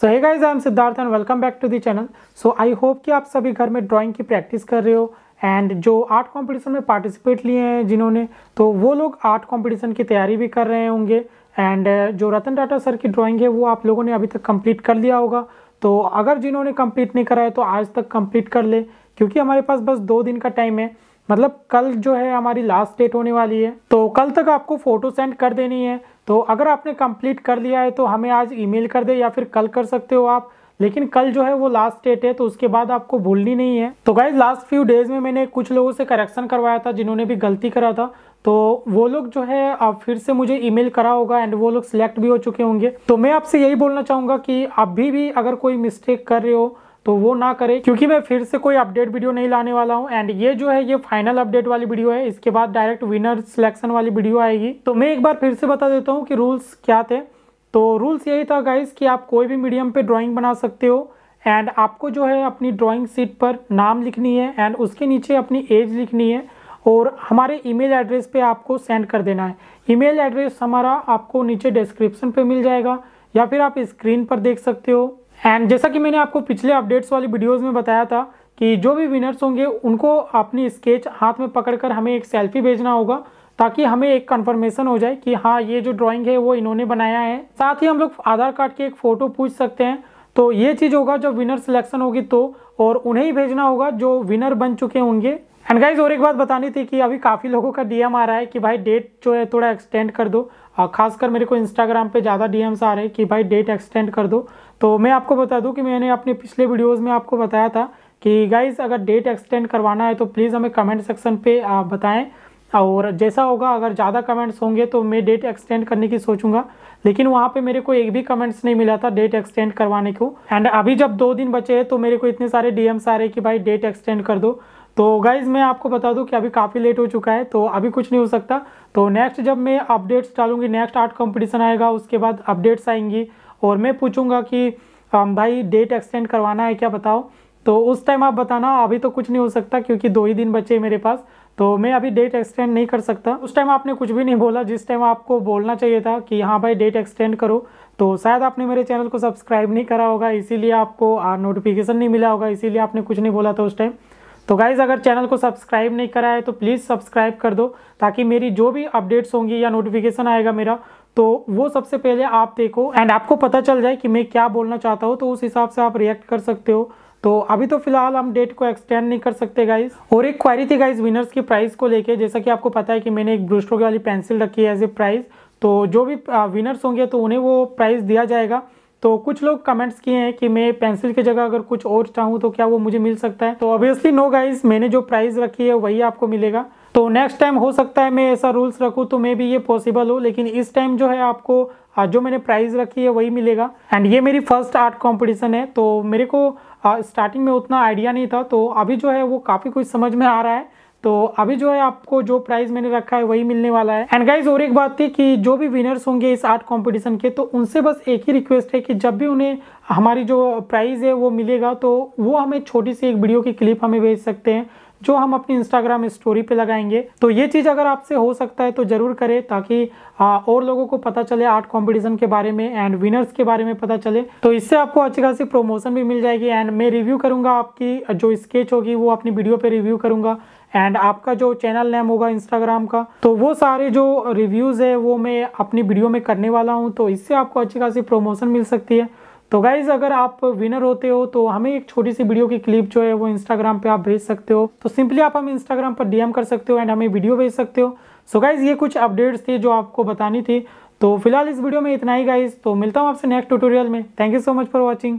सो है guys I am Siddharth and welcome back to the channel so I hope कि आप सभी घर में ड्राइंग की प्रैक्टिस कर रहे हो एंड जो आर्ट कंपटीशन में पार्टिसिपेट लिए हैं जिन्होंने तो वो लोग आर्ट कंपटीशन की तैयारी भी कर रहे होंगे एंड uh, जो रतन टाटा सर की ड्राइंग है वो आप लोगों ने अभी तक कंप्लीट कर लिया होगा तो अगर जिन्होंने कंप्लीट नहीं करा है तो आज तक कंप्लीट कर ले क्योंकि हमारे पास बस दो दिन का टाइम है मतलब कल जो है हमारी लास्ट डेट होने वाली है तो कल तक आपको फ़ोटो सेंड कर देनी है तो अगर आपने कंप्लीट कर लिया है तो हमें आज ईमेल कर दे या फिर कल कर सकते हो आप लेकिन कल जो है वो लास्ट डेट है तो उसके बाद आपको भूलनी नहीं है तो गाइज लास्ट फ्यू डेज में मैंने कुछ लोगों से करेक्शन करवाया था जिन्होंने भी गलती करा था तो वो लोग जो है आप फिर से मुझे ईमेल करा होगा एंड वो लोग सिलेक्ट भी हो चुके होंगे तो मैं आपसे यही बोलना चाहूंगा कि अभी भी अगर कोई मिस्टेक कर रहे हो तो वो ना करें क्योंकि मैं फिर से कोई अपडेट वीडियो नहीं लाने वाला हूँ एंड ये जो है ये फाइनल अपडेट वाली वीडियो है इसके बाद डायरेक्ट विनर सिलेक्शन वाली वीडियो आएगी तो मैं एक बार फिर से बता देता हूँ कि रूल्स क्या थे तो रूल्स यही था गाइज़ कि आप कोई भी मीडियम पे ड्राइंग बना सकते हो एंड आपको जो है अपनी ड्राइंग सीट पर नाम लिखनी है एंड उसके नीचे अपनी एज लिखनी है और हमारे ईमेल एड्रेस पे आपको सेंड कर देना है ईमेल एड्रेस हमारा आपको नीचे डिस्क्रिप्शन पे मिल जाएगा या फिर आप स्क्रीन पर देख सकते हो एंड जैसा कि मैंने आपको पिछले अपडेट्स वाली वीडियोज़ में बताया था कि जो भी विनर्स होंगे उनको अपनी स्केच हाथ में पकड़कर हमें एक सेल्फी भेजना होगा ताकि हमें एक कंफर्मेशन हो जाए कि हाँ ये जो ड्राइंग है वो इन्होंने बनाया है साथ ही हम लोग आधार कार्ड की एक फ़ोटो पूछ सकते हैं तो ये चीज़ होगा जब विनर सिलेक्शन होगी तो और उन्हें ही भेजना होगा जो विनर बन चुके होंगे एंड गाइज और एक बात बतानी थी कि अभी काफ़ी लोगों का डीएम आ रहा है कि भाई डेट जो है थोड़ा एक्सटेंड कर दो खासकर मेरे को इंस्टाग्राम पे ज़्यादा डीएम्स आ रहे हैं कि भाई डेट एक्सटेंड कर दो तो मैं आपको बता दूं कि मैंने अपने पिछले वीडियोस में आपको बताया था कि गाइज अगर डेट एक्सटेंड करवाना है तो प्लीज़ हमें कमेंट सेक्शन पे आप बताएं और जैसा होगा अगर ज़्यादा कमेंट्स होंगे तो मैं डेट एक्सटेंड करने की सोचूंगा लेकिन वहाँ पे मेरे को एक भी कमेंट्स नहीं मिला था डेट एक्सटेंड करवाने को एंड अभी जब दो दिन बचे हैं तो मेरे को इतने सारे डीएम्स आ रहे हैं कि भाई डेट एक्सटेंड कर दो तो गाइज मैं आपको बता दूं कि अभी काफ़ी लेट हो चुका है तो अभी कुछ नहीं हो सकता तो नेक्स्ट जब मैं अपडेट्स डालूंगी नेक्स्ट आर्ट कंपटीशन आएगा उसके बाद अपडेट्स आएंगी और मैं पूछूंगा कि भाई डेट एक्सटेंड करवाना है क्या बताओ तो उस टाइम आप बताना अभी तो कुछ नहीं हो सकता क्योंकि दो ही दिन बचे हैं मेरे पास तो मैं अभी डेट एक्सटेंड नहीं कर सकता उस टाइम आपने कुछ भी नहीं बोला जिस टाइम आपको बोलना चाहिए था कि हाँ भाई डेट एक्सटेंड करो तो शायद आपने मेरे चैनल को सब्सक्राइब नहीं करा होगा इसीलिए आपको नोटिफिकेशन नहीं मिला होगा इसीलिए आपने कुछ नहीं बोला था उस टाइम तो गाइज़ अगर चैनल को सब्सक्राइब नहीं करा है तो प्लीज़ सब्सक्राइब कर दो ताकि मेरी जो भी अपडेट्स होंगी या नोटिफिकेशन आएगा मेरा तो वो सबसे पहले आप देखो एंड आपको पता चल जाए कि मैं क्या बोलना चाहता हूँ तो उस हिसाब से आप रिएक्ट कर सकते हो तो अभी तो फिलहाल हम डेट को एक्सटेंड नहीं कर सकते गाइज और एक क्वारी थी गाइज विनर्स की प्राइस को लेके जैसा कि आपको पता है कि मैंने एक ब्रूस्ट्रो वाली पेंसिल रखी है एज ए प्राइज तो जो भी विनर्स होंगे तो उन्हें वो प्राइस दिया जाएगा तो कुछ लोग कमेंट्स किए हैं कि मैं पेंसिल की जगह अगर कुछ और चाहूँ तो क्या वो मुझे मिल सकता है तो ऑब्वियसली नो गाइज मैंने जो प्राइस रखी है वही आपको मिलेगा तो नेक्स्ट टाइम हो सकता है मैं ऐसा रूल्स रखूँ तो मे भी ये पॉसिबल हो लेकिन इस टाइम जो है आपको जो मैंने प्राइस रखी है वही मिलेगा एंड ये मेरी फर्स्ट आर्ट कॉम्पिटिशन है तो मेरे को स्टार्टिंग में उतना आइडिया नहीं था तो अभी जो है वो काफ़ी कुछ समझ में आ रहा है तो अभी जो है आपको जो प्राइज मैंने रखा है वही मिलने वाला है एंड गाइज और एक बात थी कि जो भी विनर्स होंगे इस आर्ट कॉम्पिटिशन के तो उनसे बस एक ही रिक्वेस्ट है कि जब भी उन्हें हमारी जो प्राइज़ है वो मिलेगा तो वो हमें छोटी सी एक वीडियो की क्लिप हमें भेज सकते हैं जो हम अपनी इंस्टाग्राम स्टोरी पे लगाएंगे तो ये चीज़ अगर आपसे हो सकता है तो ज़रूर करें ताकि आ, और लोगों को पता चले आर्ट कंपटीशन के बारे में एंड विनर्स के बारे में पता चले तो इससे आपको अच्छी खासी प्रमोशन भी मिल जाएगी एंड मैं रिव्यू करूंगा आपकी जो स्केच होगी वो अपनी वीडियो पे रिव्यू करूंगा एंड आपका जो चैनल नेम होगा इंस्टाग्राम का तो वो सारे जो रिव्यूज़ है वो मैं अपनी वीडियो में करने वाला हूँ तो इससे आपको अच्छी खासी प्रमोशन मिल सकती है तो गाइज अगर आप विनर होते हो तो हमें एक छोटी सी वीडियो की क्लिप जो है वो इंस्टाग्राम पे आप भेज सकते हो तो सिंपली आप हम इंस्टाग्राम पर डीएम कर सकते हो एंड हमें वीडियो भेज सकते हो सो so गाइज ये कुछ अपडेट्स थे जो आपको बतानी थी तो फिलहाल इस वीडियो में इतना ही गाइज तो मिलता हूँ आपसे नेक्स्ट ट्यूटोरियल में thank you so much for watching